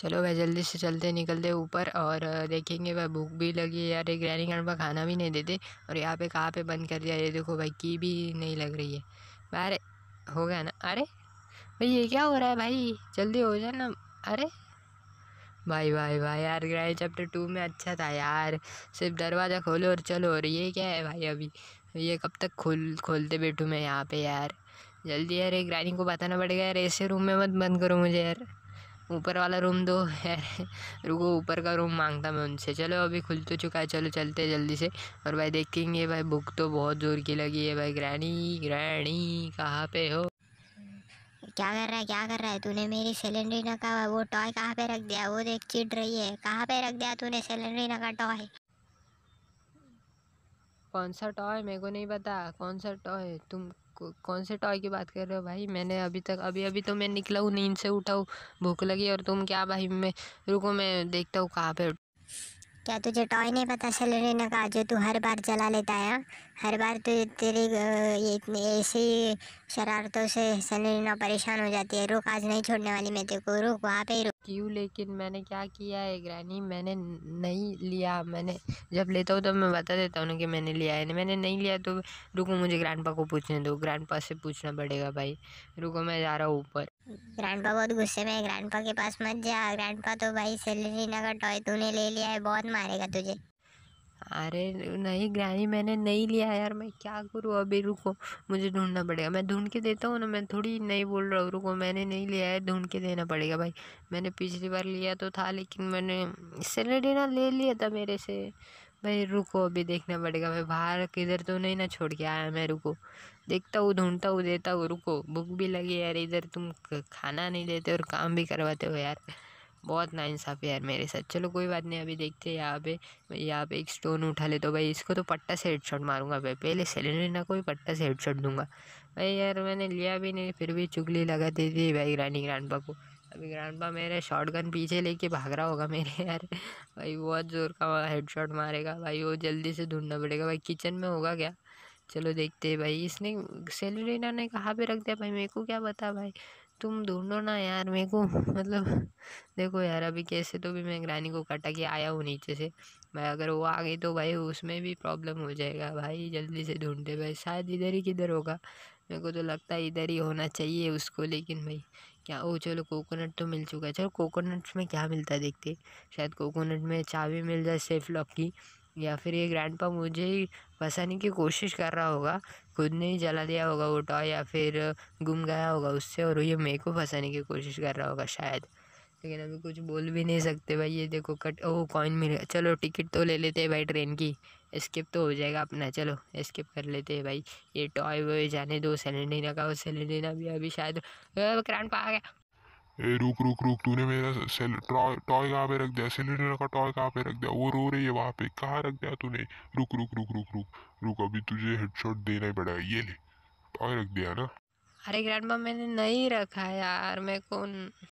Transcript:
चलो भाई जल्दी से चलते निकलते ऊपर और देखेंगे भाई भूख भी लगी है यार एक रैनी पर खाना भी नहीं देते और यहाँ पे कहाँ पे बंद कर दिया ये देखो भाई की भी नहीं लग रही है भाई अरे हो गया ना अरे भाई ये क्या हो रहा है भाई जल्दी हो जाए ना अरे भाई भाई भाई यार ग्रैनी चैप्टर टू में अच्छा था यार सिर्फ दरवाज़ा खोलो और चलो और ये क्या है भाई अभी ये कब तक खोल खोलते बैठूँ मैं यहाँ पर यार जल्दी यार एक रानी को बताना पड़ेगा यार ऐसे रूम में मत बंद करो मुझे यार ऊपर वाला रूम दो है रुको ऊपर का रूम मांगता मैं उनसे चलो अभी खुल तो चुका है चलो चलते जल्दी से और भाई देखेंगे भाई भूख तो बहुत ज़ोर की लगी है भाई ग्रैनी ग्रैनी कहाँ पे हो क्या कर रहा है क्या कर रहा है तूने मेरी सिलेंडरी न का वो टॉय कहाँ पे रख दिया वो देख चिड़ रही है कहाँ पे रख दिया तूने सिलेंडरी न का टॉय कौन सा टॉय मेरे को नहीं पता कौन सा टॉय तुम कौन से टॉय की बात कर रहे हो भाई मैंने अभी तक अभी अभी तो मैं निकला हूँ नींद से उठा हूँ भूख लगी और तुम क्या भाई मैं रुको मैं देखता हूँ कहाँ पे क्या तुझे टॉय नहीं पता चल रही ना जो तू हर बार जला लेता है हाँ? हर बार तो तेरे ऐसे शरारतों से सनीना परेशान हो जाती है रुक आज नहीं छोड़ने वाली मैं तेरे को रुक वहाँ पे रुक क्यों लेकिन मैंने क्या किया है ग्रैनी मैंने नहीं लिया मैंने जब लेता हूँ तब तो मैं बता देता हूँ कि मैंने लिया है मैंने नहीं लिया तो रुको मुझे ग्रैंड को पूछने दो ग्रैंड से पूछना पड़ेगा भाई रुको मैं जा रहा हूँ ऊपर ग्रैंड बहुत गुस्से में है ग्रैंडपा के पास मत जा ग्रैंड तो भाई सैलरी का टॉय तूने ले लिया है बहुत मारेगा तुझे अरे नहीं ग्रैनी मैंने नहीं लिया यार मैं क्या करूँ अभी रुको मुझे ढूंढना पड़ेगा मैं ढूंढ के देता हूँ ना मैं थोड़ी नहीं बोल रहा हूँ रुको मैंने नहीं लिया है ढूंढ के देना पड़ेगा भाई मैंने पिछली बार लिया तो था लेकिन मैंने ना ले लिया था मेरे से भाई रुको अभी देखना पड़ेगा भाई बाहर किधर तो नहीं ना छोड़ के आया मैं रुको देखता हूँ ढूंढता हूँ देता हूँ रुको भूख भी लगी यार इधर तुम खाना नहीं देते और काम भी करवाते हो यार बहुत नाइंसाफ़ी यार मेरे साथ चलो कोई बात नहीं अभी देखते यहाँ पे यहाँ पे एक स्टोन उठा ले तो भाई इसको तो पट्टा से हेडशॉट मारूंगा भाई पहले सेलेना को भी पट्टा से हेडशॉट दूंगा भाई यार मैंने लिया भी नहीं फिर भी चुगली लगा दी थी भाई रानी ग्रांडपा को अभी ग्रांडपा मेरे शॉटगन पीछे लेके भाग रहा होगा मेरे यार भाई बहुत ज़ोर का हेडशॉट मारेगा भाई वो जल्दी से ढूंढना पड़ेगा भाई किचन में होगा क्या चलो देखते भाई इसने सेलरीना ने कहाँ पे रख दिया भाई मेरे को क्या बता भाई तुम ढूंढो ना यार मेरे को मतलब देखो यार अभी कैसे तो भी मैं ग्रानी को काटा के आया हूँ नीचे से भाई अगर वो आ गई तो भाई उसमें भी प्रॉब्लम हो जाएगा भाई जल्दी से ढूंढते भाई शायद इधर ही किधर होगा मेरे को तो लगता है इधर ही होना चाहिए उसको लेकिन भाई क्या ओ चलो कोकोनट तो मिल चुका है चलो कोकोनट में क्या मिलता है देखते शायद कोकोनट में चाबी मिल जाए सेफ लॉक की या फिर ये पा मुझे ही फंसाने की कोशिश कर रहा होगा खुद ने ही जला दिया होगा वो टॉय या फिर गुम गया होगा उससे और ये मेरे को फंसाने की कोशिश कर रहा होगा शायद लेकिन अभी कुछ बोल भी नहीं सकते भाई ये देखो कट ओ कॉइन मिल गया चलो टिकट तो ले लेते हैं भाई ट्रेन की स्किप तो हो जाएगा अपना चलो स्किप कर लेते हैं भाई ये टॉय वॉय जाने दो सेलेंडीना का वो सेलेंडीना भी अभी शायद ग्रैंड पा आ गया ए रुक रुक रुक तूने मेरा सेल टॉय कहाँ पे रख दिया सिलेंडर का टॉय कहाँ पे रख दिया वो रो रही है वहाँ पे कहाँ रख दिया तूने रुक रुक रुक रुक रुक रुक अभी तुझे हेडशॉट देना ही पड़ेगा ये ले टॉय रख दिया ना अरे ग्रैंडमा मैंने नहीं रखा यार मैं कौन